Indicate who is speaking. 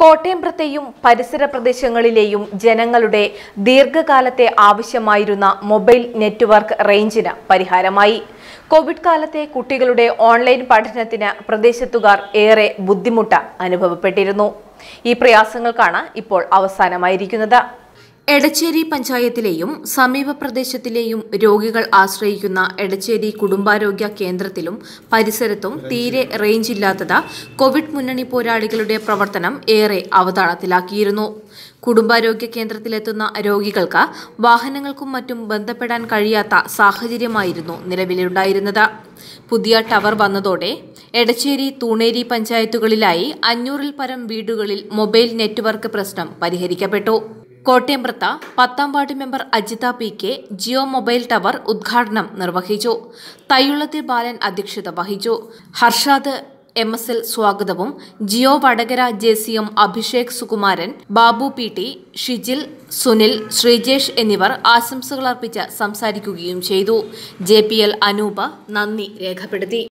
Speaker 1: കോട്ടയംപുറത്തെയും പരിസര പ്രദേശങ്ങളിലെയും ജനങ്ങളുടെ ദീർഘകാലത്തെ ആവശ്യമായിരുന്ന മൊബൈൽ നെറ്റ്വർക്ക് റേഞ്ചിന് പരിഹാരമായി കോവിഡ് കാലത്തെ കുട്ടികളുടെ ഓൺലൈൻ പഠനത്തിന് പ്രദേശത്തുകാർ ഏറെ ബുദ്ധിമുട്ട് അനുഭവപ്പെട്ടിരുന്നു ഈ പ്രയാസങ്ങൾക്കാണ് ഇപ്പോൾ അവസാനമായിരിക്കുന്നത് എടച്ചേരി പഞ്ചായത്തിലെയും സമീപ പ്രദേശത്തിലെയും രോഗികൾ ആശ്രയിക്കുന്ന എടച്ചേരി കുടുംബാരോഗ്യ കേന്ദ്രത്തിലും പരിസരത്തും തീരെ റേഞ്ച് ഇല്ലാത്തത് കോവിഡ് മുന്നണി പോരാളികളുടെ പ്രവർത്തനം ഏറെ അവതാളത്തിലാക്കിയിരുന്നു കുടുംബാരോഗ്യ കേന്ദ്രത്തിലെത്തുന്ന രോഗികൾക്ക് വാഹനങ്ങൾക്കും മറ്റും ബന്ധപ്പെടാൻ കഴിയാത്ത സാഹചര്യമായിരുന്നു നിലവിലുണ്ടായിരുന്നത് പുതിയ ടവർ വന്നതോടെ എടച്ചേരി തൂണേരി പഞ്ചായത്തുകളിലായി അഞ്ഞൂറിൽ പരം വീടുകളിൽ മൊബൈൽ നെറ്റ്വർക്ക് പ്രശ്നം പരിഹരിക്കപ്പെട്ടു കോട്ടയമ്പ്രത്ത പത്താം ward member Ajitha P K Jio mobile tower ഉദ്ഘാടനം നിർവഹിച്ചു തയ്യുള്ളത്തിൽ ബാലൻ അധ്യക്ഷത വഹിച്ചു ഹർഷാദ് എം എസ് എൽ സ്വാഗതവും Jio Vadakara J C M Abhishek Sukumaran Babu P T Shijil Sunil Sreejesh എന്നിവർ ആശംസകൾ അർപ്പിച്ച് സംസാരിക്കുകയും ചെയ്തു ജെ പി എൽ അനൂപ നന്ദി രേഖപ്പെടുത്തി